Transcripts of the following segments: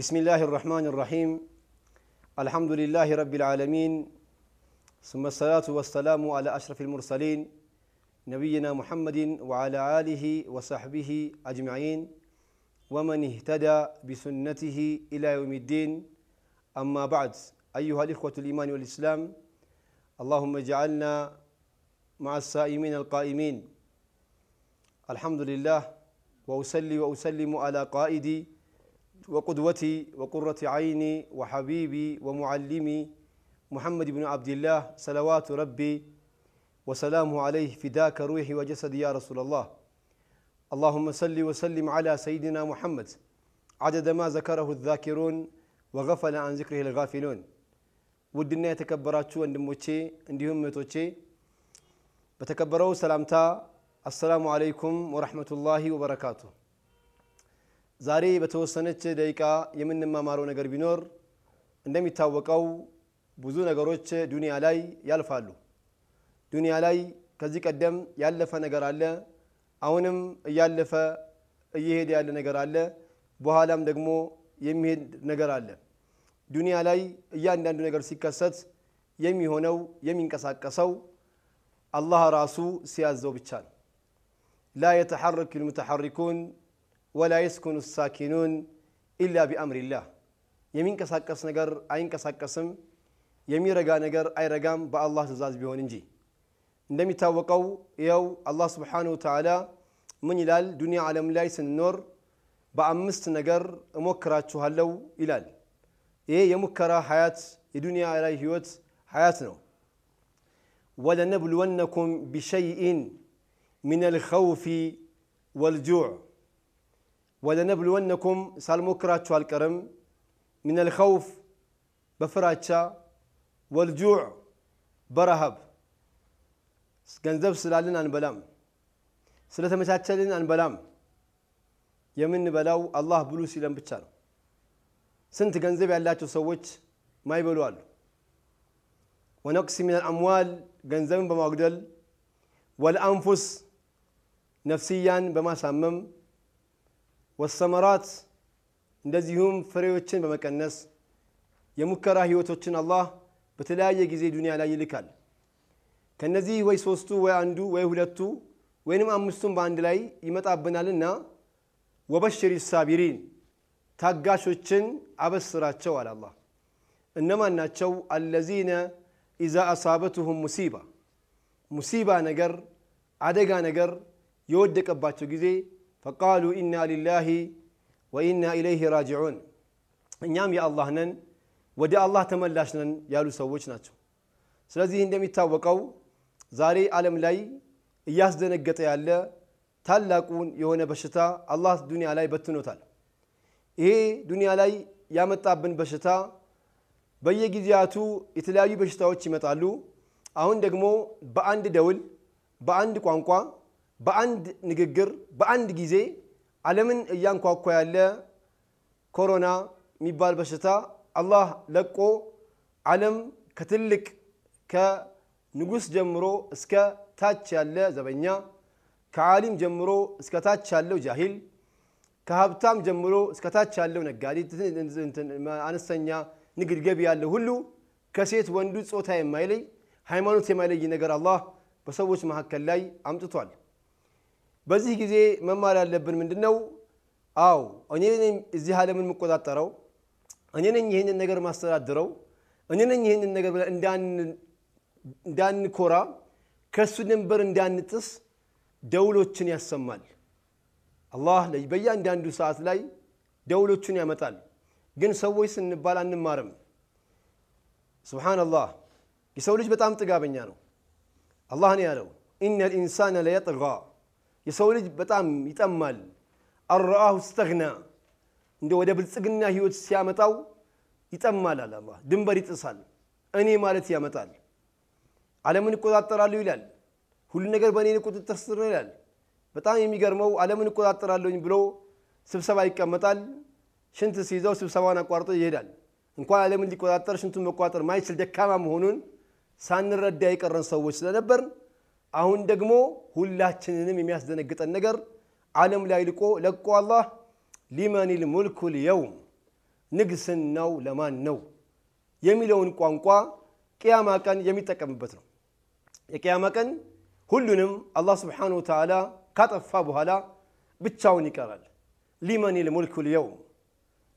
بسم الله الرحمن الرحيم الحمد لله رب العالمين ثم الصلاة والسلام على أشرف المرسلين نبينا محمد وعلى آله وصحبه أجمعين ومن اهتدى بسنته إلى يوم الدين أما بعد أيها الإخوة الإيمان والإسلام اللهم اجعلنا مع السائمين القائمين الحمد لله وأسلي وأسلم على قائدي وقدوتي وقرة عيني وحبيبي ومعلمي محمد بن عبد الله صلوات ربي وسلامه عليه فداك روحي وجسدي يا رسول الله اللهم صل وسلم على سيدنا محمد عدد ما ذكره الذاكرون وغفل عن ذكره الغافلون ودنا ውድና የተከበራችሁ عندهم እንዲሁም بتكبروا سلامتا السلام عليكم ورحمة الله وبركاته ዛሬ በተወሰነች ደቂቃ የምንማማረው ነገር ቢኖር እንደሚታወቀው ብዙ ነገሮች ዱንያ ላይ ያልፋሉ። ዱንያ ላይ ከዚህ ቀደም ያለፈ ነገር አለ፣ አሁንም እያለፈ እየሄደ ያለ ነገር አለ፣ በኋላም ደግሞ የሚሄድ ነገር አለ። ዱንያ ላይ እያንዳንዱ ነገር ሲከሰት የሚሆነው የሚንቀሳቀሰው አላህ ራሱ ሲያዘው ብቻ ነው። ላ የተሐረክ ልሙተሐሪኩን ولا يسكن الساكنون إلا بأمر الله يمين كساكس نجر أين كساكسم يمين رجع نجر أي رجام بأ الله تزاز بيوننجي ندمي يتوقعوا يو الله سبحانه وتعالى من يلال دنيا عالم ملايس النور بأمست نجر مكرة تهلو إلال إيه يمكرة حياة الدنيا على هيوت حياتنا ولنبلونكم بشيء من الخوف والجوع ولنبلونكم سالموكرا الكرم من الخوف بفراتشا والجوع برهب سكنزف سلالين عن بلام سلسة مساتشالين عن بلام يمن بلاو الله بلو سيلم بتشار سنت كنزف على تسويت ما يبلوال ونقسم من الأموال كنزف بمعدل والأنفس نفسيا بما سمم ወሰመራት እንደዚሁም ፍሬዎችን በመቀነስ የሙከራ ህይወቶችን አላህ በተለያየ ጊዜ ዱንያ ላይ ይልካል። ከነዚህ ወይ ሶስቱ ወይ አንዱ ወይ ሁለቱ ወይንም አምስቱም በአንድ ላይ ይመጣብናልና ወበሽሪ ሳቢሪን ታጋሾችን አበስራቸው አለ አላህ። እነማን ናቸው? አለዚነ ኢዛ አሳበትሁም ሙሲባ ሙሲባ ነገር አደጋ ነገር የወደቀባቸው ጊዜ ፈቃሉ ኢና ሊላሂ ወኢና ኢለይህ ራጅዑን እኛም የአላህ ነን ወደ አላህ ተመላሽ ነን ያሉ ሰዎች ናቸው። ስለዚህ እንደሚታወቀው ዛሬ ዓለም ላይ እያስደነገጠ ያለ ታላቁን የሆነ በሽታ አላህ ዱንያ ላይ በትኖታል። ይሄ ዱንያ ላይ ያመጣብን በሽታ በየጊዜያቱ የተለያዩ በሽታዎች ይመጣሉ። አሁን ደግሞ በአንድ ደውል፣ በአንድ ቋንቋ በአንድ ንግግር በአንድ ጊዜ ዓለምን እያንኳኳ ያለ ኮሮና የሚባል በሽታ አላህ ለቆ ዓለም ከትልቅ ከንጉስ ጀምሮ እስከ ታች ያለ ዘበኛ፣ ከዓሊም ጀምሮ እስከ ታች ያለው ጃሂል፣ ከሀብታም ጀምሮ እስከ ታች ያለው ነጋዴ፣ አነስተኛ ንግድ ገቢ ያለው ሁሉ ከሴት ወንዱ ጾታ የማይለይ ሃይማኖት የማይለይ ነገር አላህ በሰዎች መካከል ላይ አምጥቷል። በዚህ ጊዜ መማር ያለብን ምንድን ነው? አዎ እኔ ነኝ እዚህ ዓለምን የምቆጣጠረው፣ እኔ ነኝ ይህንን ነገር ማስተዳድረው፣ እኔ ነኝ ይህንን ነገር እንዳንኮራ፣ ከእሱ ድንበር እንዳንጥስ ደውሎችን ያሰማል። አላህ በእያንዳንዱ ሰዓት ላይ ደውሎችን ያመጣል። ግን ሰዎች ስንባል አንማርም። ሱብሓነላህ የሰው ልጅ በጣም ጥጋበኛ ነው። አላህ ነው ያለው ኢነል ኢንሳነ ለየጥጋ የሰው ልጅ በጣም ይጠማል። አረአሁ ስተግና እንደ ወደ ብልጽግና ህይወት ሲያመጣው ይጠማል አለ ድንበር ይጥሳል፣ እኔ ማለት ያመጣል። ዓለምን እቆጣጠራለሁ ይላል። ሁሉ ነገር በእኔ ቁጥጥር ስር ነው ይላል። በጣም የሚገርመው ዓለምን እቆጣጠራለሁኝ ብሎ ስብሰባ ይቀመጣል። ሽንት ሲይዘው ስብሰባውን አቋርጦ ይሄዳል። እንኳን ዓለምን ሊቆጣጠር ሽንቱን መቆጣጠር ማይችል ደካማ መሆኑን ሳንረዳ የቀረን ሰዎች ስለነበር አሁን ደግሞ ሁላችንንም የሚያስደነግጠን ነገር ዓለም ላይ ልቆ ለቆ አላህ ሊመኒል ሙልኩል የውም ንግስናው ለማን ነው የሚለውን ቋንቋ ቅያማ ቀን የሚጠቀምበት ነው። የቅያማ ቀን ሁሉንም አላህ ስብሓነሁ ወተዓላ ካጠፋ በኋላ ብቻውን ይቀራል። ሊመኒል ልሙልኩ ልየውም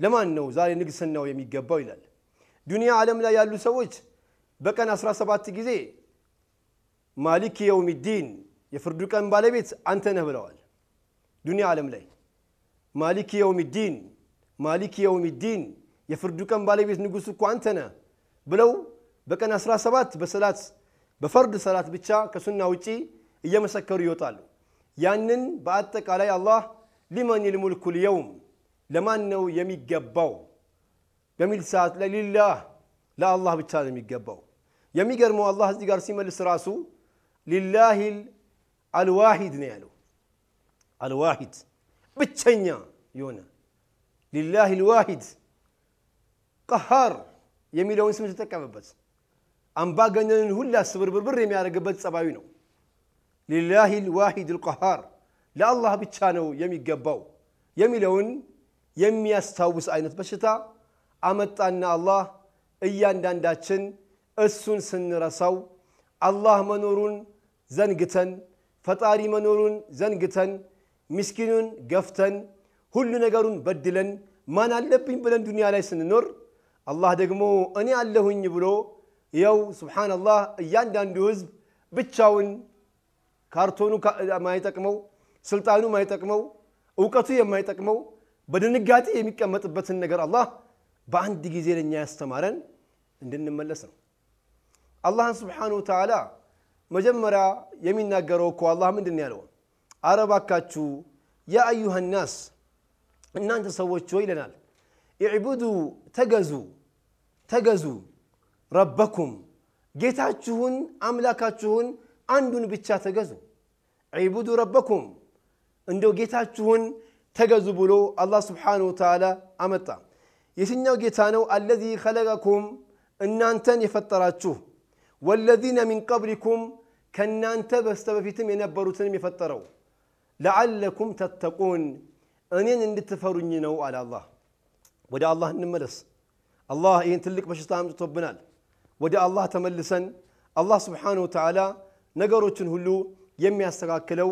ለማን ነው ዛሬ ንግስናው የሚገባው ይላል። ዱንያ ዓለም ላይ ያሉ ሰዎች በቀን 17 ጊዜ ማሊክ የውሚዲን የፍርዱ ቀን ባለቤት አንተ ነህ ብለዋል። ዱኒያ ዓለም ላይ ማሊክ የውሚዲን ማሊክ የውሚዲን የፍርዱ ቀን ባለቤት ንጉሥ እኮ አንተ ነህ ብለው በቀን 17 በሰላት በፈርድ ሰላት ብቻ ከሱና ውጪ እየመሰከሩ ይወጣሉ። ያንን በአጠቃላይ አላህ ሊመን ልሙልኩ ልየውም ለማን ነው የሚገባው በሚል ሰዓት ላይ ለአላህ ብቻ ነው የሚገባው። የሚገርመው አላህ እዚህ ጋር ሲመልስ ራሱ ሊላሂል አልዋሂድ ነው ያለው አልዋሂድ ብቸኛ የሆነ ሊላህ ልዋሂድ ቀሃር የሚለውን ስም ተጠቀመበት። አምባገነንን ሁላ ስብርብርብር የሚያደርግበት ጸባዩ ነው። ሊላህ ልዋሂድ ልቀሃር ለአላህ ብቻ ነው የሚገባው የሚለውን የሚያስታውስ አይነት በሽታ አመጣና አላህ እያንዳንዳችን እሱን ስንረሳው አላህ መኖሩን ዘንግተን ፈጣሪ መኖሩን ዘንግተን ምስኪኑን ገፍተን ሁሉ ነገሩን በድለን ማን አለብኝ ብለን ዱንያ ላይ ስንኖር አላህ ደግሞ እኔ አለሁኝ ብሎ ያው ሱብሓነላህ እያንዳንዱ ህዝብ ብቻውን ካርቶኑ ማይጠቅመው፣ ስልጣኑ ማይጠቅመው፣ እውቀቱ የማይጠቅመው በድንጋጤ የሚቀመጥበትን ነገር አላህ በአንድ ጊዜ ለእኛ ያስተማረን እንድንመለስ ነው። አላህን ስብሓነ ወተዓላ መጀመሪያ የሚናገረው እኮ አላህ ምንድን ያለው አረ ባካችሁ ያ አዩሃ ናስ እናንተ ሰዎች ሆይ ይለናል ኢዕቡዱ ተገዙ ተገዙ ረበኩም ጌታችሁን አምላካችሁን አንዱን ብቻ ተገዙ ዒቡዱ ረበኩም እንደው ጌታችሁን ተገዙ ብሎ አላህ ስብሓነሁ ወተዓላ አመጣ የትኛው ጌታ ነው አለዚ ኸለቀኩም እናንተን የፈጠራችሁ ወለዚነ ሚን ቀብሊኩም ከእናንተ በስተበፊትም የነበሩትንም የፈጠረው ለዓለኩም ተተቁን እኔን እንድትፈሩኝ ነው አለ አላህ። ወደ አላህ እንመለስ። አላህ ይህን ትልቅ በሽታ አምጥቶብናል። ወደ አላህ ተመልሰን አላህ ስብሓነሁ ወተዓላ ነገሮችን ሁሉ የሚያስተካክለው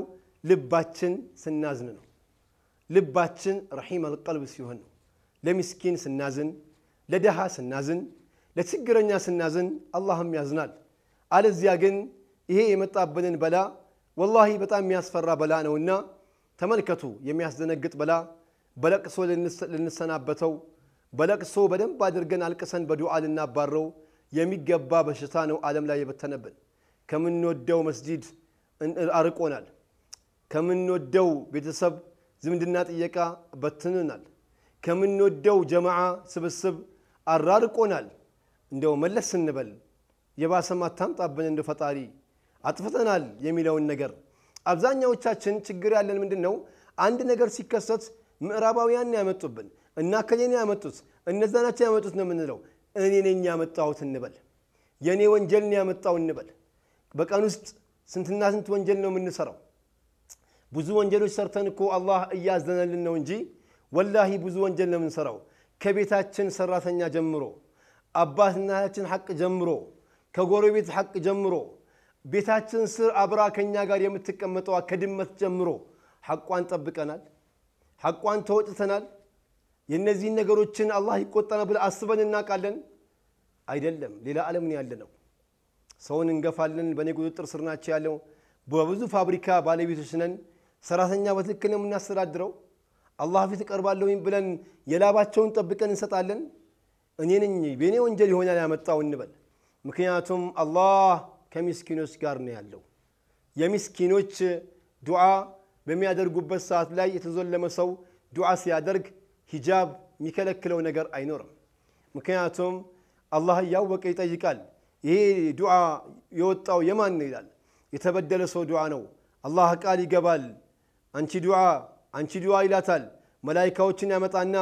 ልባችን ስናዝን ነው። ልባችን ረሒም አልቀልብ ሲሆን ነው። ለሚስኪን ስናዝን፣ ለደሃ ስናዝን፣ ለችግረኛ ስናዝን አላህም ያዝናል። አለዚያ ግን ይሄ የመጣብንን በላ ወላሂ በጣም የሚያስፈራ በላ ነውና ተመልከቱ። የሚያስደነግጥ በላ በለቅሶ ልንሰናበተው በለቅሶ በደንብ አድርገን አልቅሰን በዱዓ ልናባረው የሚገባ በሽታ ነው ዓለም ላይ የበተነብን። ከምንወደው መስጂድ አርቆናል። ከምንወደው ቤተሰብ ዝምድና ጥየቃ በትንናል። ከምንወደው ጀማዓ ስብስብ አራርቆናል። እንደው መለስ ስንበል የባሰም አታምጣብን እንደ ፈጣሪ አጥፍተናል የሚለውን ነገር አብዛኛዎቻችን ችግር ያለን ምንድን ነው? አንድ ነገር ሲከሰት ምዕራባውያን ያመጡብን እና ከኔን ያመጡት እነዛ ናቸው ያመጡት ነው የምንለው። እኔ ነኝ ያመጣሁት እንበል፣ የእኔ ወንጀል ነው ያመጣው እንበል። በቀን ውስጥ ስንትና ስንት ወንጀል ነው የምንሰራው? ብዙ ወንጀሎች ሰርተን እኮ አላህ እያዘነልን ነው እንጂ ወላሂ ብዙ ወንጀል ነው የምንሰራው። ከቤታችን ሰራተኛ ጀምሮ፣ አባትናችን ሐቅ ጀምሮ፣ ከጎረቤት ሐቅ ጀምሮ ቤታችን ስር አብራ ከኛ ጋር የምትቀመጠዋ ከድመት ጀምሮ ሐቋን ጠብቀናል፣ ሐቋን ተወጥተናል። የእነዚህን ነገሮችን አላህ ይቆጠና ብለ አስበን እናውቃለን አይደለም። ሌላ ዓለም ነው ያለ ነው። ሰውን እንገፋለን። በእኔ ቁጥጥር ስር ናቸው ያለው። በብዙ ፋብሪካ ባለቤቶች ነን። ሰራተኛ በትክክል ነው የምናስተዳድረው። አላህ ፊት እቀርባለሁ ብለን የላባቸውን ጠብቀን እንሰጣለን። እኔ ነኝ በእኔ ወንጀል ይሆናል ያመጣው እንበል። ምክንያቱም አላህ ከሚስኪኖች ጋር ነው ያለው። የሚስኪኖች ዱዓ በሚያደርጉበት ሰዓት ላይ የተዘለመ ሰው ዱዓ ሲያደርግ ሂጃብ የሚከለክለው ነገር አይኖርም። ምክንያቱም አላህ እያወቀ ይጠይቃል። ይሄ ዱዓ የወጣው የማን ነው ይላል። የተበደለ ሰው ዱዓ ነው። አላህ ቃል ይገባል። አንቺ ዱዓ አንቺ ዱዓ ይላታል። መላይካዎችን ያመጣና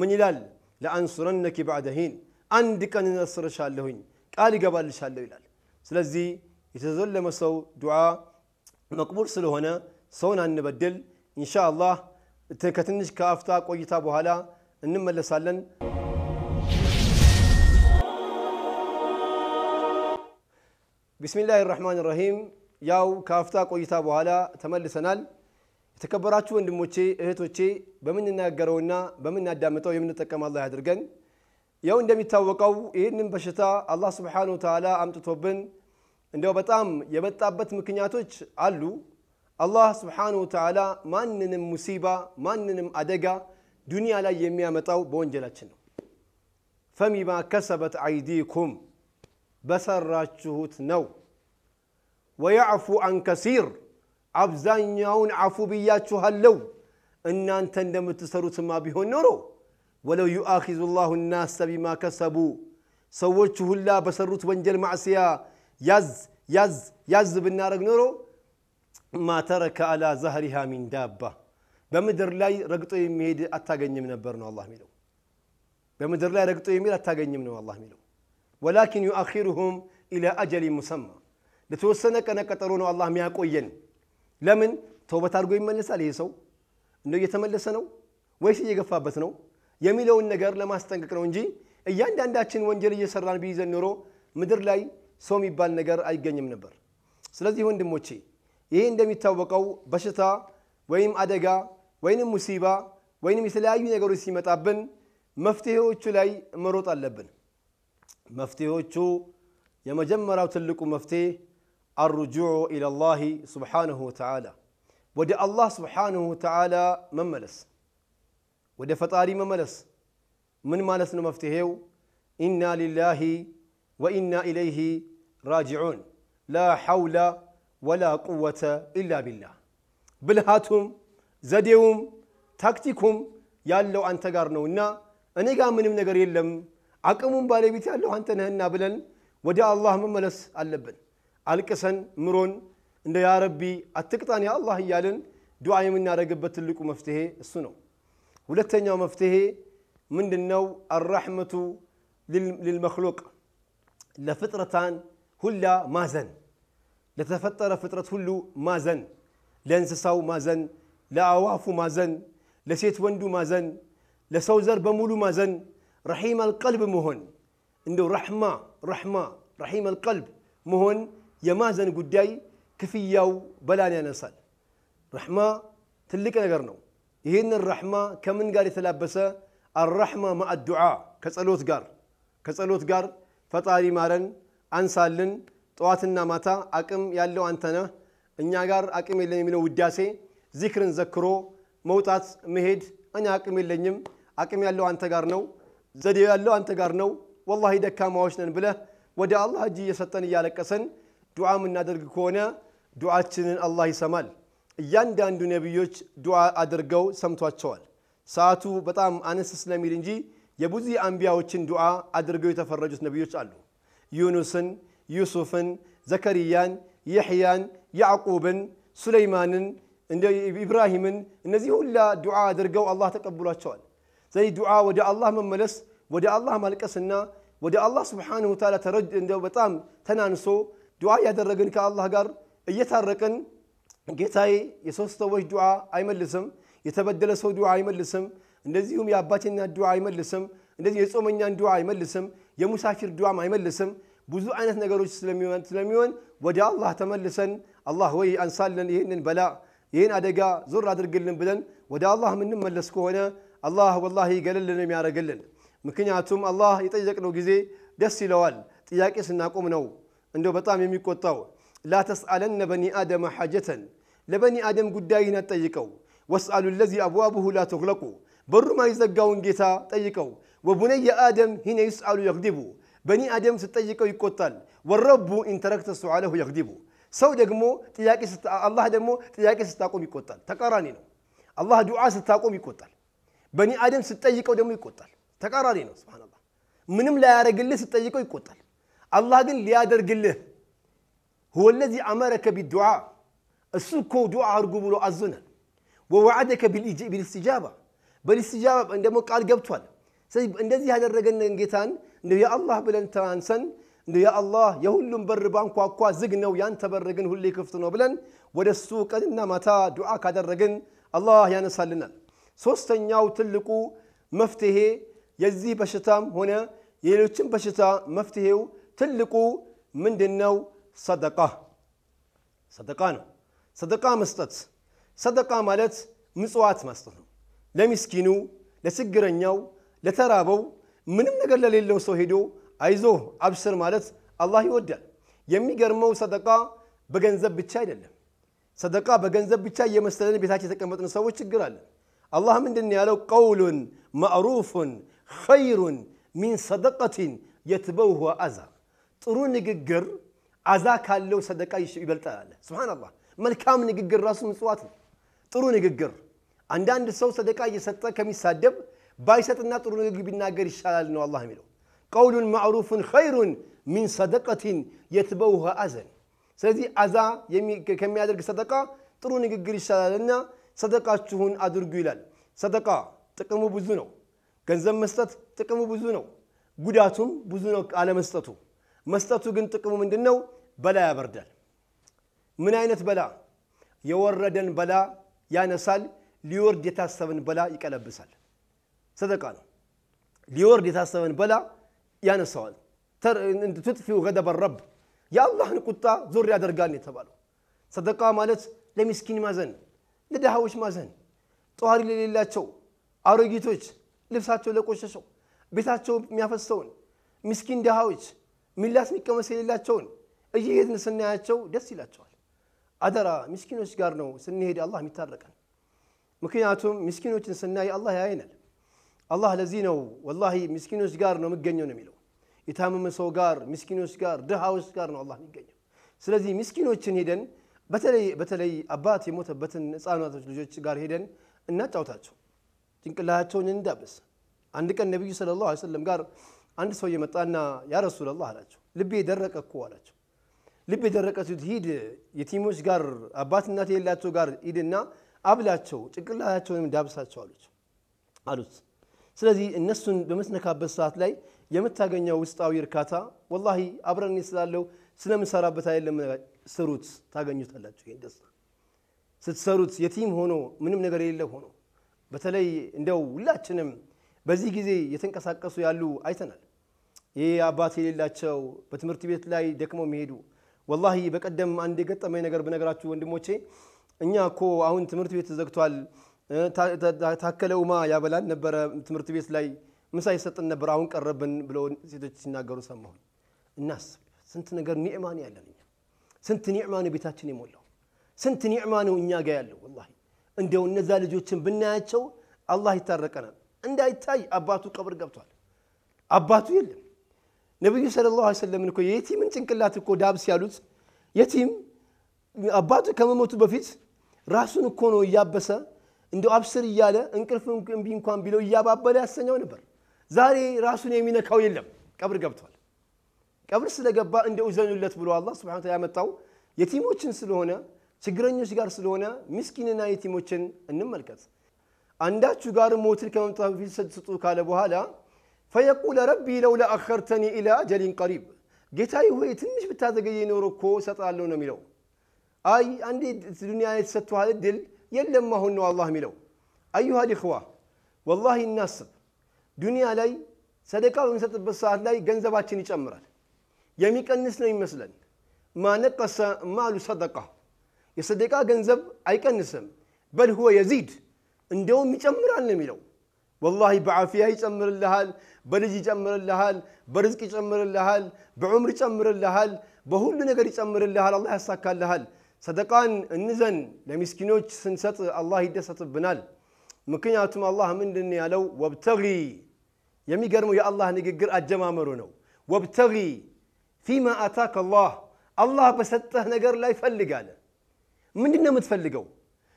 ምን ይላል? ለአንሱረነኪ ባዕደ ሂን አንድ ቀን እነስርሻለሁኝ ቃል ይገባልሻለሁ ይላል። ስለዚህ የተዘለመ ሰው ዱዓ መቅቡል ስለሆነ ሰውን አንበድል። እንሻ አላህ ከትንሽ ከአፍታ ቆይታ በኋላ እንመለሳለን። ቢስሚላህ ራህማን ራሂም። ያው ከአፍታ ቆይታ በኋላ ተመልሰናል። የተከበራችሁ ወንድሞቼ እህቶቼ፣ በምንናገረውና በምናዳምጠው የምንጠቀም አላህ ያድርገን። ያው እንደሚታወቀው ይህንን በሽታ አላህ ስብሓነሁ ተዓላ አምጥቶብን እንደው በጣም የመጣበት ምክንያቶች አሉ። አላህ ስብሓነሁ ተዓላ ማንንም ሙሲባ ማንንም አደጋ ዱንያ ላይ የሚያመጣው በወንጀላችን ነው። ፈሚማ ከሰበት አይዲኩም በሰራችሁት ነው። ወያዕፉ አን ከሲር አብዛኛውን አፉ ብያችኋለው። እናንተ እንደምትሰሩትማ ቢሆን ኖሮ ወለው ዩአኪዙ ላሁ ናሰ ቢማ ከሰቡ ሰዎቹ ሁላ በሰሩት ወንጀል ማዕስያ ያዝ ያዝ ያዝ ብናደረግ ኖሮ ማተረከ አላ ዛህሪሃ ሚን ዳባ በምድር ላይ ረግጦ የሚሄድ አታገኝም ነበር ነው አላህ የሚለው። በምድር ላይ ረግጦ የሚሄድ አታገኝም ነው አላህ የሚለው። ወላኪን ዩአኪሩሁም ኢላ አጀሊ ሙሰማ ለተወሰነ ቀነ ቀጠሮ ነው አላህ የሚያቆየን። ለምን ተውበት አድርጎ ይመለሳል ይሄ ሰው? እንደው እየተመለሰ ነው ወይስ እየገፋበት ነው? የሚለውን ነገር ለማስጠንቀቅ ነው እንጂ እያንዳንዳችን ወንጀል እየሰራን ቢይዘን ኖሮ ምድር ላይ ሰው የሚባል ነገር አይገኝም ነበር። ስለዚህ ወንድሞቼ ይሄ እንደሚታወቀው በሽታ ወይም አደጋ ወይንም ሙሲባ ወይንም የተለያዩ ነገሮች ሲመጣብን መፍትሄዎቹ ላይ መሮጥ አለብን። መፍትሄዎቹ የመጀመሪያው ትልቁ መፍትሄ አርጁዑ ኢለላሂ ስብሓንሁ ወተዓላ ወደ አላህ ስብሓንሁ ወተዓላ መመለስ ወደ ፈጣሪ መመለስ ምን ማለት ነው? መፍትሄው ኢና ሊላሂ ወኢና ኢለይሂ ራጅዑን ላ ሐውላ ወላ ቁወተ ኢላ ቢላህ። ብልሃቱም ዘዴውም ታክቲኩም ያለው አንተ ጋር ነው እና እኔ ጋር ምንም ነገር የለም አቅሙም ባለቤት ያለው አንተ ነህና ብለን ወደ አላህ መመለስ አለብን። አልቅሰን ምሮን እንደ ያረቢ አትቅጣን የአላህ እያልን ዱዓ የምናደርግበት ትልቁ መፍትሄ እሱ ነው። ولتن يوم افتهي من النو الرحمة للمخلوق لفطرتان هلا مازن لتفطر فطرة هلا مازن لانسساو مازن لا أوافو مازن لسيت وندو مازن لسوزر بمولو مازن رحيم القلب مهن عنده رحمة رحمة رحيم القلب مهن يا مازن قداي كفي يو بلاني نصل رحمة تلك نقرنو ይህንን ረሕማ ከምን ጋር የተላበሰ አረሕማ ማአ ዱዓ ከጸሎት ጋር ከጸሎት ጋር ፈጣሪ ማረን፣ አንሳልን፣ ጠዋትና ማታ አቅም ያለው አንተነህ እኛ ጋር አቅም የለን የሚለው ውዳሴ ዚክርን ዘክሮ መውጣት መሄድ፣ እኛ አቅም የለኝም አቅም ያለው አንተ ጋር ነው፣ ዘዴው ያለው አንተ ጋር ነው፣ ወላሂ ደካማዎች ነን ብለህ ወደ አላህ እጅ እየሰጠን እያለቀሰን ዱዓ የምናደርግ ከሆነ ዱዓችንን አላህ ይሰማል። እያንዳንዱ ነቢዮች ዱዓ አድርገው ሰምቷቸዋል። ሰዓቱ በጣም አነስ ስለሚል እንጂ የብዙ አንቢያዎችን ዱዓ አድርገው የተፈረጁት ነቢዮች አሉ። ዩኑስን፣ ዩሱፍን፣ ዘከሪያን፣ የሕያን፣ ያዕቁብን፣ ሱለይማንን፣ ኢብራሂምን እነዚህ ሁላ ዱዓ አድርገው አላህ ተቀብሏቸዋል። ስለዚህ ዱዓ ወደ አላህ መመለስ ወደ አላህ ማልቀስና ወደ አላህ ስብሓንሁ ተዓላ በጣም ተናንሶ ዱዓ እያደረግን ከአላህ ጋር እየታረቅን ጌታዬ የሶስት ሰዎች ዱዓ አይመልስም፣ የተበደለ ሰው ዱዓ አይመልስም፣ እንደዚሁም የአባቴና ዱዓ አይመልስም፣ እንደዚህ የጾመኛን ዱዓ አይመልስም፣ የሙሳፊር ዱዓም አይመልስም። ብዙ አይነት ነገሮች ስለሚሆን ወደ አላህ ተመልሰን አላህ ወይ አንሳለን ይህንን በላ ይህን አደጋ ዞር አድርግልን ብለን ወደ አላህ የምንመለስ ከሆነ አላህ ወላሂ ገለልን የሚያደርግልን። ምክንያቱም አላህ የጠየቅነው ጊዜ ደስ ይለዋል፣ ጥያቄ ስናቆም ነው እንደው በጣም የሚቆጣው። لا تسألن بني آدم حاجة لبني آدم قداينا تيكو واسألوا الذي أبوابه لا تغلقوا بر ما يزقون جيتا تيكو وبني آدم هنا يسأل يغضب بني آدم ستيكو يقتل والرب إن تركت سؤاله يغضب سو دقمو تياكي ست... الله دمو تياكي ستاقوم يقتل تقاراني الله دعاء ستاقوم يقتل بني آدم ستيكو دمو يقتل تقاراني سبحان الله منم لا يرقل ستيكو يقتل الله دين ليادر قله هو الذي أمرك بالدعاء السكو دعاء رقبلو أزنا ووعدك بالاستجابة بالاستجابة عندما قال قبطوال سيب عندما هذا الرجل نجتان إنه يا الله بلن ترانسن إنه يا الله يا هلم بربان كوا كوا زقنا ويان تبرجن هو اللي كفتنا بلن ودسوق أدنى متى دعاء هذا الرجل الله ينسى لنا سوستن ياو تلقو مفته يزي بشتام هنا يلوتشن بشتا مفته تلقو من دنو ሰደቃ ሰደቃ ነው። ሰደቃ መስጠት ሰደቃ ማለት ምጽዋት መስጠት ነው። ለሚስኪኑ፣ ለችግረኛው፣ ለተራበው ምንም ነገር ለሌለው ሰው ሄዶ አይዞ አብስር ማለት አላህ ይወዳል። የሚገርመው ሰደቃ በገንዘብ ብቻ አይደለም። ሰደቃ በገንዘብ ብቻ እየመሰለን ቤታችን የተቀመጥን ሰዎች ችግር አለን። አላህ ምንድን ያለው? ቀውሉን ማዕሩፉን ኸይሩን ሚን ሰደቀቲን የትበውሁ አዛ ጥሩ ንግግር አዛ ካለው ሰደቃ ይበልጣል ስብሓንላህ መልካም ንግግር ራሱ ምጽዋት ነው። ጥሩ ንግግር አንዳንድ ሰው ሰደቃ እየሰጠ ከሚሳደብ ባይሰጥና ጥሩ ንግግር ቢናገር ይሻላል ነው አላህ የሚለው። ቀውሉን ማዕሩፍን ኸይሩን ሚን ሰደቀትን የትበውሃ አዘን። ስለዚህ አዛ ከሚያደርግ ሰደቃ ጥሩ ንግግር ይሻላልና ሰደቃችሁን አድርጉ ይላል። ሰደቃ ጥቅሙ ብዙ ነው። ገንዘብ መስጠት ጥቅሙ ብዙ ነው፣ ጉዳቱም ብዙ ነው አለመስጠቱ። መስጠቱ ግን ጥቅሙ ምንድን ነው? በላ ያበርዳል። ምን አይነት በላ? የወረደን በላ ያነሳል። ሊወርድ የታሰበን በላ ይቀለብሳል። ሰደቃ ነው። ሊወርድ የታሰበን በላ ያነሳዋል። ትጥፊው ገደበ ረብ የአላህን ቁጣ ዞር ያደርጋል የተባለው ሰደቃ ማለት ለሚስኪን ማዘን፣ ለድሃዎች ማዘን፣ ጠዋሪ ለሌላቸው አሮጊቶች፣ ልብሳቸው ለቆሸሸው፣ ቤታቸው የሚያፈሰውን ሚስኪን ድሃዎች ሚላስ የሚቀመስ የሌላቸውን እየሄድን ስናያቸው ደስ ይላቸዋል። አደራ ምስኪኖች ጋር ነው ስንሄድ አላህ የሚታረቀን። ምክንያቱም ምስኪኖችን ስናይ አላህ ያይናል። አላህ ለዚህ ነው ወላሂ ምስኪኖች ጋር ነው የምገኘው ነው የሚለው። የታመመ ሰው ጋር፣ ምስኪኖች ጋር፣ ድሃዎች ጋር ነው አላህ የሚገኘው። ስለዚህ ምስኪኖችን ሄደን በተለይ በተለይ አባት የሞተበትን ህፃናቶች ልጆች ጋር ሄደን እናጫውታቸው፣ ጭንቅላቸውን እንዳብስ። አንድ ቀን ነቢዩ ሰለላሁ ዐለይሂ ወሰለም ጋር አንድ ሰው እየመጣና ያ ረሱላላህ አላቸው። ልቤ ደረቀ እኮ አላቸው። ልብ ደረቀ ሲሉት ሂድ የቲሞች ጋር አባት እናት የሌላቸው ጋር ሂድና አብላቸው፣ ጭንቅላታቸውንም ዳብሳቸው አሉት አሉት። ስለዚህ እነሱን በምትነካበት ሰዓት ላይ የምታገኘው ውስጣዊ እርካታ ወላሂ አብረን ስላለው ስለምሰራበት አይደለም። ስሩት ታገኙታላችሁ። ይህን ደስታ ስትሰሩት የቲም ሆኖ ምንም ነገር የሌለ ሆኖ በተለይ እንደው ሁላችንም በዚህ ጊዜ የተንቀሳቀሱ ያሉ አይተናል። ይህ አባት የሌላቸው በትምህርት ቤት ላይ ደክመው የሚሄዱ ወላሂ በቀደም አንድ የገጠመኝ ነገር ብነገራችሁ ወንድሞቼ፣ እኛ እኮ አሁን ትምህርት ቤት ተዘግቷል። ታከለ ኡማ ያበላን ነበረ ትምህርት ቤት ላይ ምሳ ይሰጥን ነበር፣ አሁን ቀረብን ብለው ሴቶች ሲናገሩ ሰማሁ። እናስብ፣ ስንት ነገር ኒዕማ ነው ያለን እኛ። ስንት ኒዕማ ነው ቤታችን የሞላው። ስንት ኒዕማ ነው እኛ ጋ ያለው። ወላሂ እንደው እነዛ ልጆችን ብናያቸው አላህ ይታረቀናል። እንዳይታይ አባቱ ቀብር ገብቷል። አባቱ የለም። ነቢዩ ሰለላሁ ዐለይሂ ወሰለም እኮ የቲምን ጭንቅላት እኮ ዳብስ ያሉት የቲም አባቱ ከመሞቱ በፊት ራሱን እኮ ነው እያበሰ እንደ አብስር እያለ እንቅልፍ እምቢ እንኳን ቢለው እያባበለ ያሰኘው ነበር። ዛሬ ራሱን የሚነካው የለም። ቀብር ገብቷል። ቀብር ስለገባ እንደ እዘኑለት ብሎ አላህ ስብሐነ ወተዓላ ያመጣው የቲሞችን ስለሆነ ችግረኞች ጋር ስለሆነ ምስኪንና የቲሞችን እንመልከት። አንዳችሁ ጋር ሞትን ከመምጣቱ በፊት ስጡ ካለ በኋላ ፈየቁለ ረቢ ለውላ አኸርተኒ ኢላ አጀሊን ቀሪብ ጌታይ ሆይ ትንሽ ብታዘገየ ኖሮ እኮ እሰጣለሁ ነው የሚለው። አይ አንዴ ዱኒያ ላይ ተሰጥቶሃል እድል የለም አሁን ነው አላህ የሚለው። አዩሃ ሊኽዋ ወላሂ እናስብ። ዱኒያ ላይ ሰደቃ በሚሰጥበት ሰዓት ላይ ገንዘባችን ይጨምራል። የሚቀንስ ነው ይመስለን። ማነቀሰ ማሉ ሰደቃ የሰደቃ ገንዘብ አይቀንስም፣ በል ሁወ የዚድ እንደውም ይጨምራል ነው የሚለው። ወላሂ በዓፊያ ይጨምርልሃል፣ በልጅ ይጨምርልሃል፣ በርዝቅ ይጨምርልሃል፣ በዑምር ይጨምርልሃል፣ በሁሉ ነገር ይጨምርልሃል። አላህ ያሳካልሃል። ሰደቃን እንዘን። ለሚስኪኖች ስንሰጥ አላህ ይደሰትብናል። ምክንያቱም አላህ ምንድን ያለው ወብተጊ የሚገርመው የአላህ ንግግር አጀማመሩ ነው። ወብተጊ ፊማ አታከ አላህ አላህ በሰጠህ ነገር ላይ ፈልግ አለ። ምንድን ነው የምትፈልገው?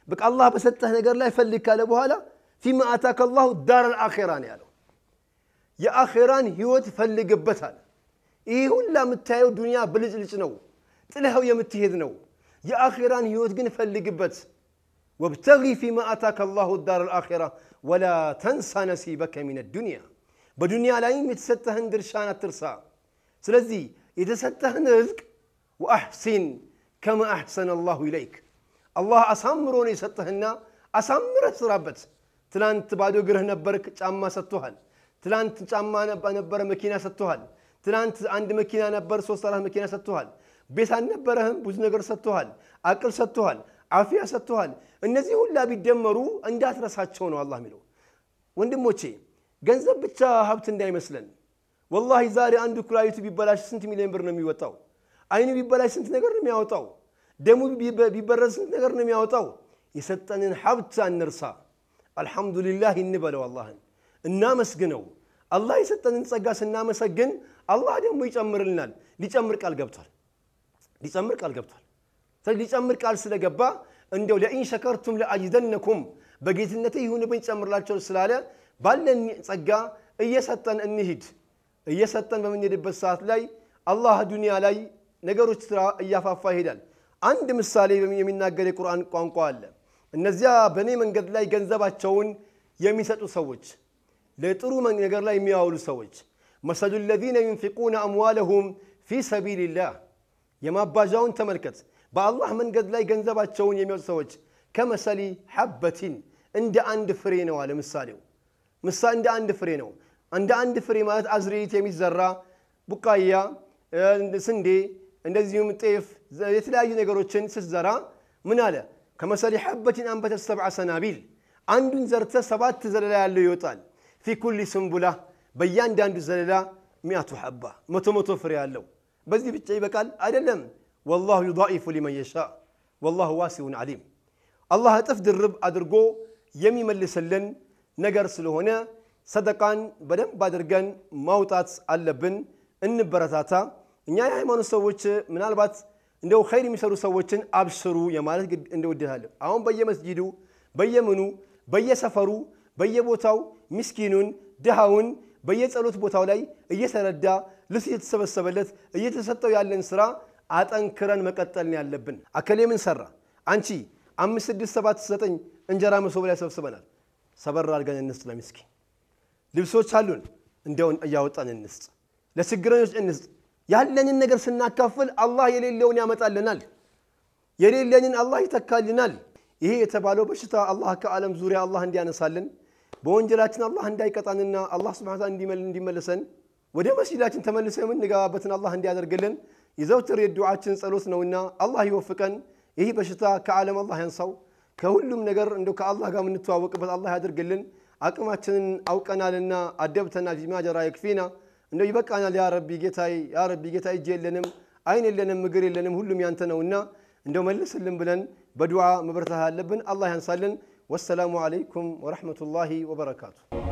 بك الله بسطح نجر لا يفلك على بوهالا فيما اتاك الله الدار الاخران يا له يا اخران إيه هو تفلق بتال ايه لا متايو الدنيا بلجلج نو تلهو يا متهد نو يا اخران هيوت كن فلق بت وابتغي فيما اتاك الله الدار الاخره ولا تنسى نصيبك من الدنيا بدنيا لا يمت سته يمتسطهن درشان ترسا إذا سته رزق واحسن كما احسن الله اليك አላህ አሳምሮ ነው የሰጠህና አሳምረህ ስራበት። ትላንት ባዶ እግርህ ነበርክ፣ ጫማ ሰጥቶሃል። ትላንት ጫማ ነበረ፣ መኪና ሰጥቶሃል። ትላንት አንድ መኪና ነበር፣ ሶስት አራት መኪና ሰጥቶሃል። ቤት አልነበረህም፣ ብዙ ነገር ሰጥቶሃል። አቅል ሰጥቶሃል፣ አፍያ ሰጥቶሃል። እነዚህ ሁላ ቢደመሩ እንዳትረሳቸው ነው አላህ የሚለው። ወንድሞቼ ገንዘብ ብቻ ሀብት እንዳይመስለን። ወላሂ ዛሬ አንዱ ኩላሊቱ ቢበላሽ ስንት ሚሊዮን ብር ነው የሚወጣው? አይኑ ቢበላሽ ስንት ነገር ነው የሚያወጣው? ደሙ ቢበረዝ ስንት ነገር ነው የሚያወጣው። የሰጠንን ሀብት አንርሳ፣ አልሐምዱሊላህ እንበለው፣ አላህን እናመስግነው። አላህ የሰጠንን ጸጋ ስናመሰግን አላህ ደግሞ ይጨምርልናል። ሊጨምር ቃል ገብቷል፣ ሊጨምር ቃል ገብቷል። ሊጨምር ቃል ስለገባ እንደው ለኢን ሸከርቱም ለአጅደነኩም በጌትነት ብን ጨምርላቸው ስላለ ባለን ጸጋ እየሰጠን እንሂድ። እየሰጠን በምንሄድበት ሰዓት ላይ አላህ ዱንያ ላይ ነገሮች ስራ እያፋፋ ይሄዳል። አንድ ምሳሌ የሚናገር የቁርአን ቋንቋ አለ። እነዚያ በእኔ መንገድ ላይ ገንዘባቸውን የሚሰጡ ሰዎች፣ ለጥሩ ነገር ላይ የሚያውሉ ሰዎች መሰሉ ለዚነ ዩንፊቁነ አምዋለሁም ፊ ሰቢልላህ የማባዣውን ተመልከት። በአላህ መንገድ ላይ ገንዘባቸውን የሚወጡ ሰዎች ከመሰሊ ሐበቲን እንደ አንድ ፍሬ ነው አለ ምሳሌው። ምሳ እንደ አንድ ፍሬ ነው። እንደ አንድ ፍሬ ማለት አዝርዕት የሚዘራ ቡቃያ፣ ስንዴ እንደዚሁም ጤፍ የተለያዩ ነገሮችን ስትዘራ ምን አለ? ከመሰሊ ሐበትን አንበተ ሰብዓ ሰናቢል አንዱን ዘርተ ሰባት ዘለላ ያለው ይወጣል። ፊ ኩል ስንቡላ በእያንዳንዱ ዘለላ ሚያቱ ሐባ መቶ መቶ ፍሬ አለው በዚህ ብቻ ይበቃል አይደለም። ወላሁ ዩዳኢፉ ሊመን የሻ ወላሁ ዋሲውን ዓሊም አላህ እጥፍ ድርብ አድርጎ የሚመልስልን ነገር ስለሆነ ሰደቃን በደንብ አድርገን ማውጣት አለብን። እንበረታታ። እኛ የሃይማኖት ሰዎች ምናልባት እንደው ኸይር የሚሰሩ ሰዎችን አብስሩ የማለት እንደ አሁን በየመስጂዱ በየምኑ በየሰፈሩ በየቦታው ምስኪኑን ድሃውን በየጸሎት ቦታው ላይ እየተረዳ ልብስ እየተሰበሰበለት እየተሰጠው ያለን ስራ አጠንክረን መቀጠልን ያለብን። አከሌ ምን ሰራ? አንቺ አምስት ስድስት ሰባት ዘጠኝ እንጀራ መሶብ ላይ ሰብስበናል። ሰበር አድርገን እንስጥ ለምስኪን። ልብሶች አሉን፣ እንዲያውን እያወጣን እንስጥ። ለችግረኞች እንስጥ። ያለንን ነገር ስናካፍል አላህ የሌለውን ያመጣልናል። የሌለንን አላህ ይተካልናል። ይሄ የተባለው በሽታ አላህ ከዓለም ዙሪያ አላህ እንዲያነሳልን በወንጀላችን አላህ እንዳይቀጣንና አላህ ስብሐ እንዲመልሰን ወደ መስጂዳችን ተመልሰ የምንገባበትን አላህ እንዲያደርግልን የዘውትር የዱዓችን ጸሎት ነውና አላህ ይወፍቀን። ይህ በሽታ ከዓለም አላህ ያንሳው። ከሁሉም ነገር እንደ ከአላህ ጋር የምንተዋወቅበት አላህ ያደርግልን። አቅማችንን አውቀናልና አደብተና ጅማጀራ የክፊና እንደው ይበቃናል፣ ያረቢ ጌታዬ፣ ያረቢ ጌታ እጅ የለንም፣ አይን የለንም፣ እግር የለንም፣ ሁሉም ያንተ ነውና እንደው መልስልን ብለን በዱዓ መበረታት ያለብን አላህ ያንሳልን። ወሰላሙ አለይኩም ወረሕመቱላሂ ወበረካቱ።